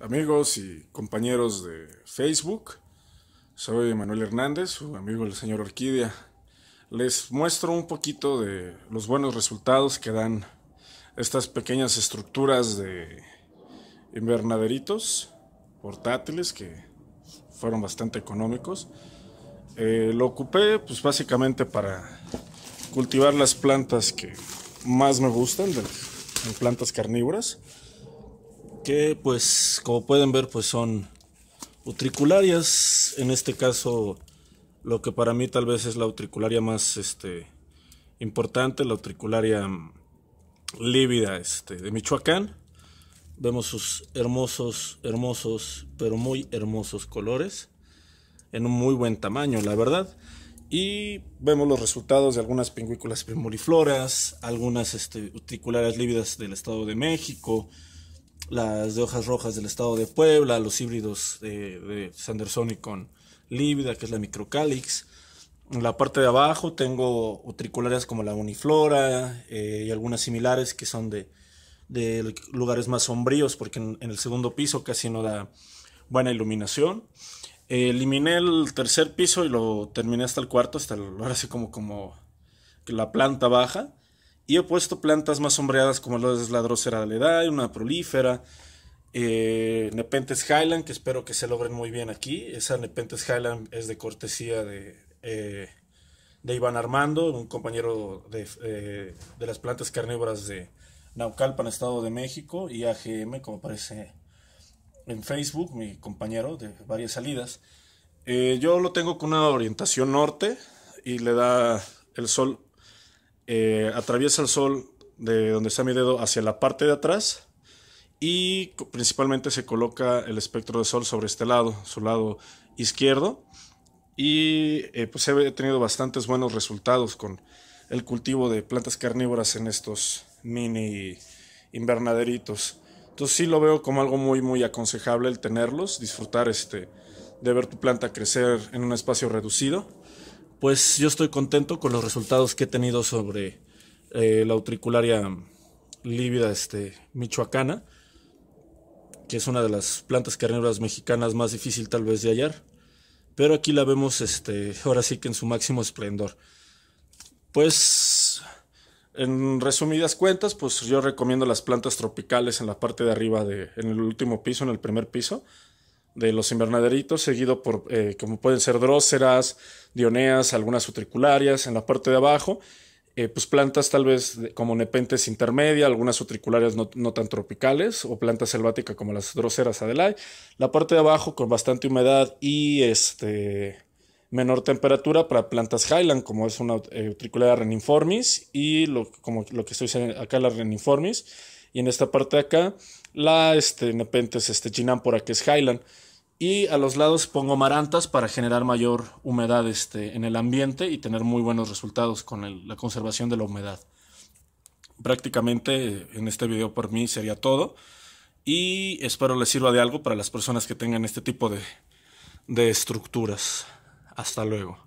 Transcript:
amigos y compañeros de Facebook. Soy Manuel Hernández, su amigo del señor Orquídea. Les muestro un poquito de los buenos resultados que dan estas pequeñas estructuras de invernaderitos portátiles que fueron bastante económicos. Eh, lo ocupé pues básicamente para cultivar las plantas que más me gustan, plantas carnívoras que pues como pueden ver pues son utricularias, en este caso lo que para mí tal vez es la utricularia más este, importante, la utricularia mm, lívida este, de Michoacán. Vemos sus hermosos, hermosos, pero muy hermosos colores, en un muy buen tamaño, la verdad. Y vemos los resultados de algunas pingüículas primorifloras, algunas este, utricularias lívidas del Estado de México, las de hojas rojas del estado de Puebla, los híbridos de, Sanderson y con Lívida, que es la microcálix. En la parte de abajo tengo utricularias como la uniflora eh, y algunas similares que son de, lugares más sombríos porque en, el segundo piso casi no da buena iluminación. eliminé el tercer piso y lo terminé hasta el cuarto, hasta el, ahora así como, como la planta baja y he puesto plantas más sombreadas como lo es la Drosera una prolífera, eh, nepentes Nepenthes Highland, que espero que se logren muy bien aquí. Esa Nepenthes Highland es de cortesía de, eh, de Iván Armando, un compañero de, eh, de, las plantas carnívoras de Naucalpan, Estado de México, y AGM, como aparece en Facebook, mi compañero de varias salidas. yo lo tengo con una orientación norte y le da el sol eh, atraviesa el sol de donde está mi dedo hacia la parte de atrás y principalmente se coloca el espectro de sol sobre este lado, su lado izquierdo. Y eh, pues he tenido bastantes buenos resultados con el cultivo de plantas carnívoras en estos mini invernaderitos. Entonces sí lo veo como algo muy muy aconsejable el tenerlos, disfrutar este de ver tu planta crecer en un espacio reducido pues yo estoy contento con los resultados que he tenido sobre eh, la utricularia lívida este, michoacana, que es una de las plantas carnívoras mexicanas más difícil tal vez de hallar. Pero aquí la vemos este, ahora sí que en su máximo esplendor. Pues, en resumidas cuentas, pues yo recomiendo las plantas tropicales en la parte de arriba, de, en el último piso, en el primer piso, de los invernaderitos, seguido por, eh, como pueden ser dróceras, dioneas, algunas utricularias en la parte de abajo, eh, pues plantas tal vez como nepentes intermedia, algunas utricularias no, tan tropicales o plantas selváticas como las dróceras Adelaide. La parte de abajo con bastante humedad y este, menor temperatura para plantas Highland, como es una utricularia eh, reniformis y lo, como lo que estoy diciendo acá, la reniformis. Y en esta parte de acá, la este, este que es Highland. Y a los lados pongo marantas para generar mayor humedad este, en el ambiente y tener muy buenos resultados con la conservación de la humedad. Prácticamente eh, en este video por mí sería todo. Y espero les sirva de algo para las personas que tengan este tipo de estructuras. Hasta luego.